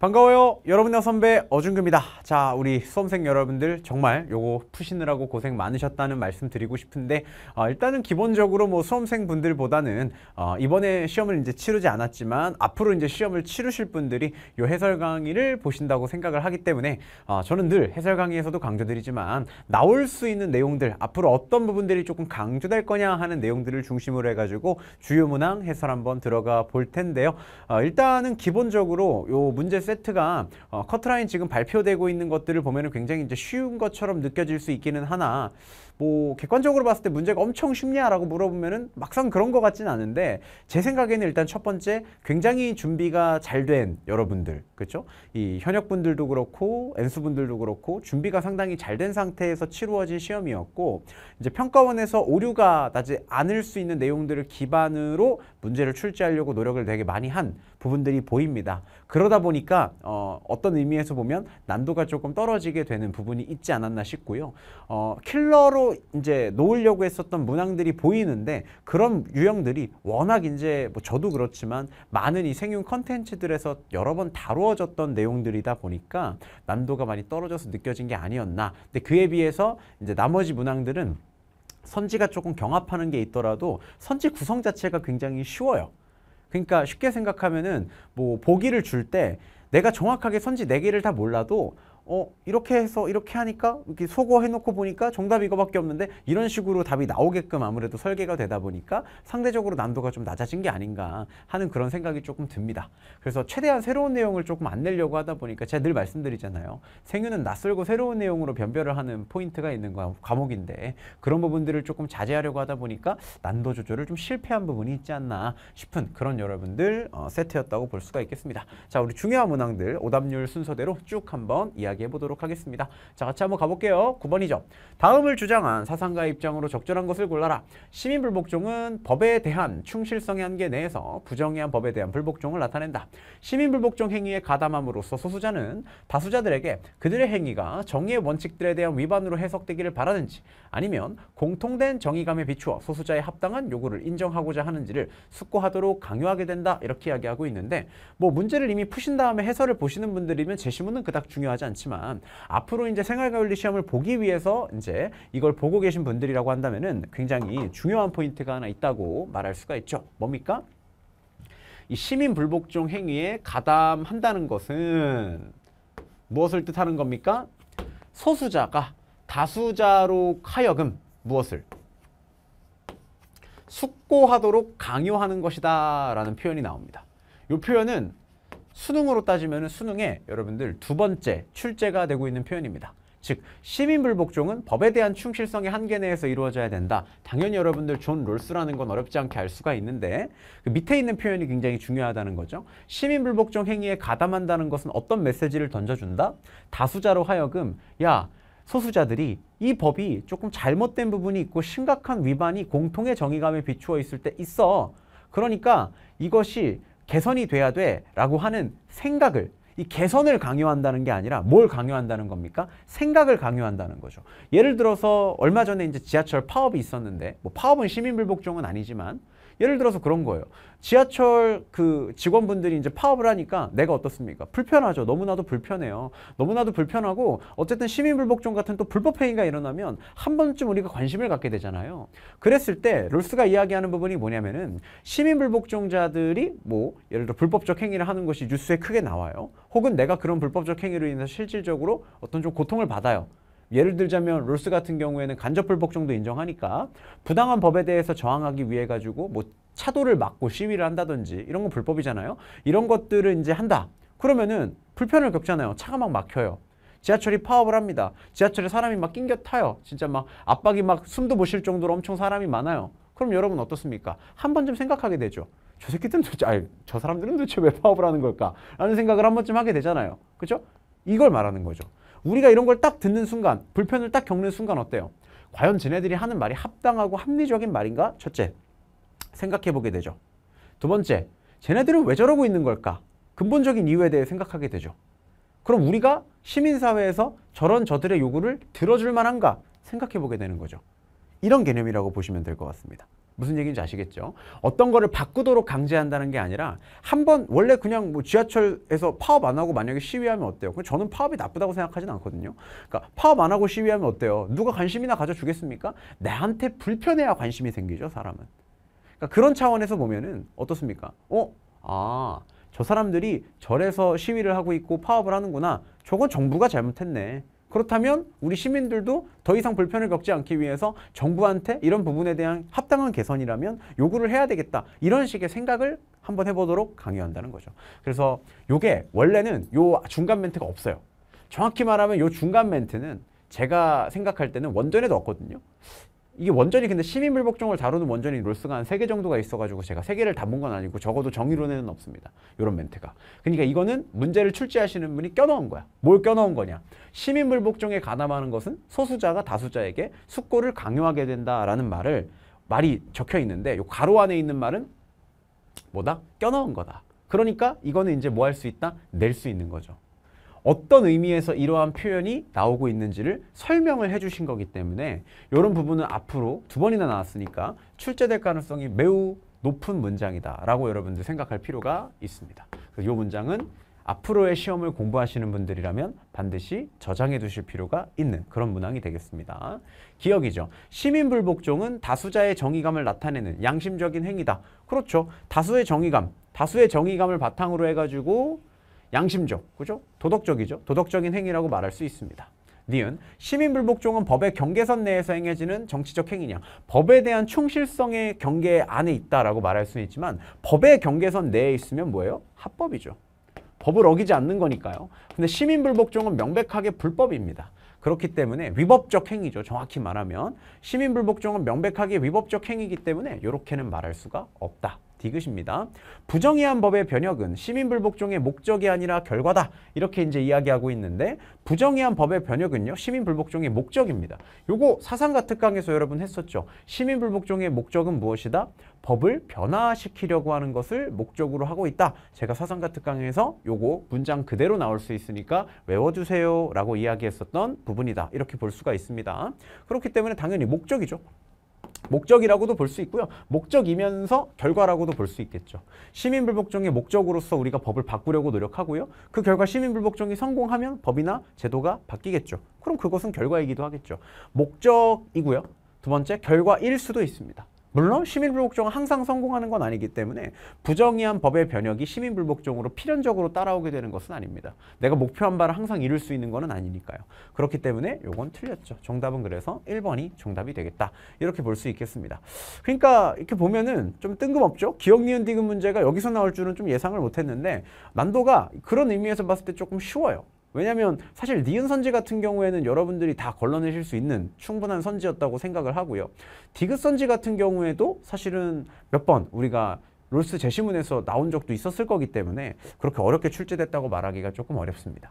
반가워요. 여러분의 선배 어준규입니다. 자, 우리 수험생 여러분들 정말 요거 푸시느라고 고생 많으셨다는 말씀 드리고 싶은데 어, 일단은 기본적으로 뭐 수험생 분들보다는 어, 이번에 시험을 이제 치르지 않았지만 앞으로 이제 시험을 치르실 분들이 요 해설 강의를 보신다고 생각을 하기 때문에 어, 저는 늘 해설 강의에서도 강조드리지만 나올 수 있는 내용들 앞으로 어떤 부분들이 조금 강조될 거냐 하는 내용들을 중심으로 해가지고 주요 문항 해설 한번 들어가 볼 텐데요. 어, 일단은 기본적으로 요 문제 세트가 어, 커트라인 지금 발표되고 있는 것들을 보면 굉장히 이제 쉬운 것처럼 느껴질 수 있기는 하나 뭐 객관적으로 봤을 때 문제가 엄청 쉽냐라고 물어보면 막상 그런 것 같진 않은데 제 생각에는 일단 첫 번째 굉장히 준비가 잘 된 여러분들 그렇죠? 이 현역 분들도 그렇고 엔수 분들도 그렇고 준비가 상당히 잘 된 상태에서 치루어진 시험이었고 이제 평가원에서 오류가 나지 않을 수 있는 내용들을 기반으로 문제를 출제하려고 노력을 되게 많이 한 부분들이 보입니다. 그러다 보니까 어, 어떤 의미에서 보면 난도가 조금 떨어지게 되는 부분이 있지 않았나 싶고요. 어, 킬러로 이제 놓으려고 했었던 문항들이 보이는데 그런 유형들이 워낙 이제 뭐 저도 그렇지만 많은 이 생윤 컨텐츠들에서 여러 번 다루어졌던 내용들이다 보니까 난도가 많이 떨어져서 느껴진 게 아니었나. 근데 그에 비해서 이제 나머지 문항들은 선지가 조금 경합하는 게 있더라도 선지 구성 자체가 굉장히 쉬워요. 그러니까 쉽게 생각하면은 뭐 보기를 줄 때 내가 정확하게 선지 네개를다 몰라도 어 이렇게 해서 이렇게 하니까 이렇게 소거 해놓고 보니까 정답이 이거밖에 없는데 이런 식으로 답이 나오게끔 아무래도 설계가 되다 보니까 상대적으로 난도가 좀 낮아진 게 아닌가 하는 그런 생각이 조금 듭니다. 그래서 최대한 새로운 내용을 조금 안 내려고 하다 보니까 제가 늘 말씀드리잖아요. 생유는 낯설고 새로운 내용으로 변별을 하는 포인트가 있는 과목인데 그런 부분들을 조금 자제하려고 하다 보니까 난도 조절을 좀 실패한 부분이 있지 않나 싶은 그런 여러분들 어, 세트였다고 볼 수가 있겠습니다. 자 우리 중요한 문항들 오답률 순서대로 쭉 한번 이야기 이야기해 보도록 하겠습니다. 자, 같이 한번 가볼게요. 9번이죠. 다음을 주장한 사상가의 입장으로 적절한 것을 골라라. 시민불복종은 법에 대한 충실성의 한계 내에서 부정의 한 법에 대한 불복종을 나타낸다. 시민불복종 행위에 가담함으로써 소수자는 다수자들에게 그들의 행위가 정의의 원칙들에 대한 위반으로 해석되기를 바라든지 아니면 공통된 정의감에 비추어 소수자의 합당한 요구를 인정하고자 하는지를 숙고하도록 강요하게 된다 이렇게 이야기하고 있는데 뭐 문제를 이미 푸신 다음에 해설을 보시는 분들이면 제시문은 그닥 중요하지 않지만 하지만 앞으로 이제 생활관리 시험을 보기 위해서 이제 이걸 보고 계신 분들이라고 한다면은 굉장히 중요한 포인트가 하나 있다고 말할 수가 있죠. 뭡니까? 이 시민 불복종 행위에 가담한다는 것은 무엇을 뜻하는 겁니까? 소수자가 다수자로 하여금 무엇을 숙고하도록 강요하는 것이다 라는 표현이 나옵니다. 이 표현은 수능으로 따지면 수능에 여러분들 두 번째 출제가 되고 있는 표현입니다. 즉 시민불복종은 법에 대한 충실성의 한계 내에서 이루어져야 된다. 당연히 여러분들 존 롤스라는 건 어렵지 않게 알 수가 있는데 그 밑에 있는 표현이 굉장히 중요하다는 거죠. 시민불복종 행위에 가담한다는 것은 어떤 메시지를 던져준다? 다수자로 하여금 야 소수자들이 이 법이 조금 잘못된 부분이 있고 심각한 위반이 공통의 정의감에 비추어 있을 때 있어. 그러니까 이것이 개선이 돼야 돼라고 하는 생각을 이 개선을 강요한다는 게 아니라 뭘 강요한다는 겁니까? 생각을 강요한다는 거죠. 예를 들어서 얼마 전에 이제 지하철 파업이 있었는데 뭐 파업은 시민불복종은 아니지만 예를 들어서 그런 거예요. 지하철 그 직원분들이 이제 파업을 하니까 내가 어떻습니까? 불편하죠. 너무나도 불편해요. 너무나도 불편하고 어쨌든 시민불복종 같은 또 불법행위가 일어나면 한 번쯤 우리가 관심을 갖게 되잖아요. 그랬을 때 롤스가 이야기하는 부분이 뭐냐면은 시민불복종자들이 뭐 예를 들어 불법적 행위를 하는 것이 뉴스에 크게 나와요. 혹은 내가 그런 불법적 행위로 인해서 실질적으로 어떤 좀 고통을 받아요. 예를 들자면 롤스 같은 경우에는 간접불복종도 인정하니까 부당한 법에 대해서 저항하기 위해 가지고 뭐 차도를 막고 시위를 한다든지 이런 건 불법이잖아요. 이런 것들을 이제 한다. 그러면은 불편을 겪잖아요. 차가 막 막혀요. 지하철이 파업을 합니다. 지하철에 사람이 막 낑겨 타요. 진짜 막 압박이 막 숨도 못 쉴 정도로 엄청 사람이 많아요. 그럼 여러분 어떻습니까? 한 번쯤 생각하게 되죠. 저 새끼들은 도대체, 아니, 저 사람들은 도대체 왜 파업을 하는 걸까? 라는 생각을 한 번쯤 하게 되잖아요. 그죠? 이걸 말하는 거죠. 우리가 이런 걸 딱 듣는 순간, 불편을 딱 겪는 순간 어때요? 과연 쟤네들이 하는 말이 합당하고 합리적인 말인가? 첫째, 생각해보게 되죠. 두 번째, 쟤네들은 왜 저러고 있는 걸까? 근본적인 이유에 대해 생각하게 되죠. 그럼 우리가 시민사회에서 저런 저들의 요구를 들어줄 만한가? 생각해보게 되는 거죠. 이런 개념이라고 보시면 될 것 같습니다. 무슨 얘기인지 아시겠죠? 어떤 거를 바꾸도록 강제한다는 게 아니라 한 번 원래 그냥 뭐 지하철에서 파업 안 하고 만약에 시위하면 어때요? 그럼 저는 파업이 나쁘다고 생각하진 않거든요. 그러니까 파업 안 하고 시위하면 어때요? 누가 관심이나 가져주겠습니까? 나한테 불편해야 관심이 생기죠, 사람은. 그러니까 그런 차원에서 보면은 어떻습니까? 어? 아, 저 사람들이 절에서 시위를 하고 있고 파업을 하는구나. 저건 정부가 잘못했네. 그렇다면 우리 시민들도 더 이상 불편을 겪지 않기 위해서 정부한테 이런 부분에 대한 합당한 개선이라면 요구를 해야 되겠다. 이런 식의 생각을 한번 해보도록 강요한다는 거죠. 그래서 요게 원래는 요 중간 멘트가 없어요. 정확히 말하면 요 중간 멘트는 제가 생각할 때는 원전에도 없거든요. 이게 원전이 근데 시민물복종을 다루는 원전이 롤스가 한 세 개 정도가 있어가지고 제가 세개를 다 본 건 아니고 적어도 정의론에는 없습니다. 이런 멘트가. 그러니까 이거는 문제를 출제하시는 분이 껴넣은 거야. 뭘 껴넣은 거냐. 시민물복종에 가담하는 것은 소수자가 다수자에게 숙고를 강요하게 된다라는 말을 말이 적혀 있는데 요 가로 안에 있는 말은 뭐다? 껴넣은 거다. 그러니까 이거는 이제 뭐 할 수 있다? 낼 수 있는 거죠. 어떤 의미에서 이러한 표현이 나오고 있는지를 설명을 해주신 거기 때문에 이런 부분은 앞으로 두 번이나 나왔으니까 출제될 가능성이 매우 높은 문장이다 라고 여러분들 생각할 필요가 있습니다. 이 문장은 앞으로의 시험을 공부하시는 분들이라면 반드시 저장해 두실 필요가 있는 그런 문항이 되겠습니다. 기억이죠. 시민불복종은 다수자의 정의감을 나타내는 양심적인 행위다. 그렇죠. 다수의 정의감, 다수의 정의감을 바탕으로 해가지고 양심적, 그죠? 도덕적이죠. 도덕적인 행위라고 말할 수 있습니다. 니은 시민불복종은 법의 경계선 내에서 행해지는 정치적 행위냐 법에 대한 충실성의 경계 안에 있다라고 말할 수는 있지만 법의 경계선 내에 있으면 뭐예요? 합법이죠. 법을 어기지 않는 거니까요. 근데 시민불복종은 명백하게 불법입니다. 그렇기 때문에 위법적 행위죠. 정확히 말하면 시민불복종은 명백하게 위법적 행위이기 때문에 이렇게는 말할 수가 없다. 디귿입니다. 부정의한 법의 변혁은 시민불복종의 목적이 아니라 결과다. 이렇게 이제 이야기하고 있는데 부정의한 법의 변혁은요. 시민불복종의 목적입니다. 요거 사상가 특강에서 여러분 했었죠. 시민불복종의 목적은 무엇이다? 법을 변화시키려고 하는 것을 목적으로 하고 있다. 제가 사상가 특강에서 요거 문장 그대로 나올 수 있으니까 외워두세요 라고 이야기했었던 부분이다. 이렇게 볼 수가 있습니다. 그렇기 때문에 당연히 목적이죠. 목적이라고도 볼 수 있고요. 목적이면서 결과라고도 볼 수 있겠죠. 시민불복종의 목적으로서 우리가 법을 바꾸려고 노력하고요. 그 결과 시민불복종이 성공하면 법이나 제도가 바뀌겠죠. 그럼 그것은 결과이기도 하겠죠. 목적이고요. 두 번째 결과일 수도 있습니다. 물론 시민불복종은 항상 성공하는 건 아니기 때문에 부정의한 법의 변혁이 시민불복종으로 필연적으로 따라오게 되는 것은 아닙니다. 내가 목표한 바를 항상 이룰 수 있는 것은 아니니까요. 그렇기 때문에 요건 틀렸죠. 정답은 그래서 1번이 정답이 되겠다. 이렇게 볼 수 있겠습니다. 그러니까 이렇게 보면은 좀 뜬금없죠? 기억, 니은, 디귿 문제가 여기서 나올 줄은 좀 예상을 못했는데 난도가 그런 의미에서 봤을 때 조금 쉬워요. 왜냐면 하 사실 니은 선지 같은 경우에는 여러분들이 다 걸러내실 수 있는 충분한 선지였다고 생각을 하고요. 디귿 선지 같은 경우에도 사실은 몇 번 우리가 롤스 제시문에서 나온 적도 있었을 거기 때문에 그렇게 어렵게 출제됐다고 말하기가 조금 어렵습니다.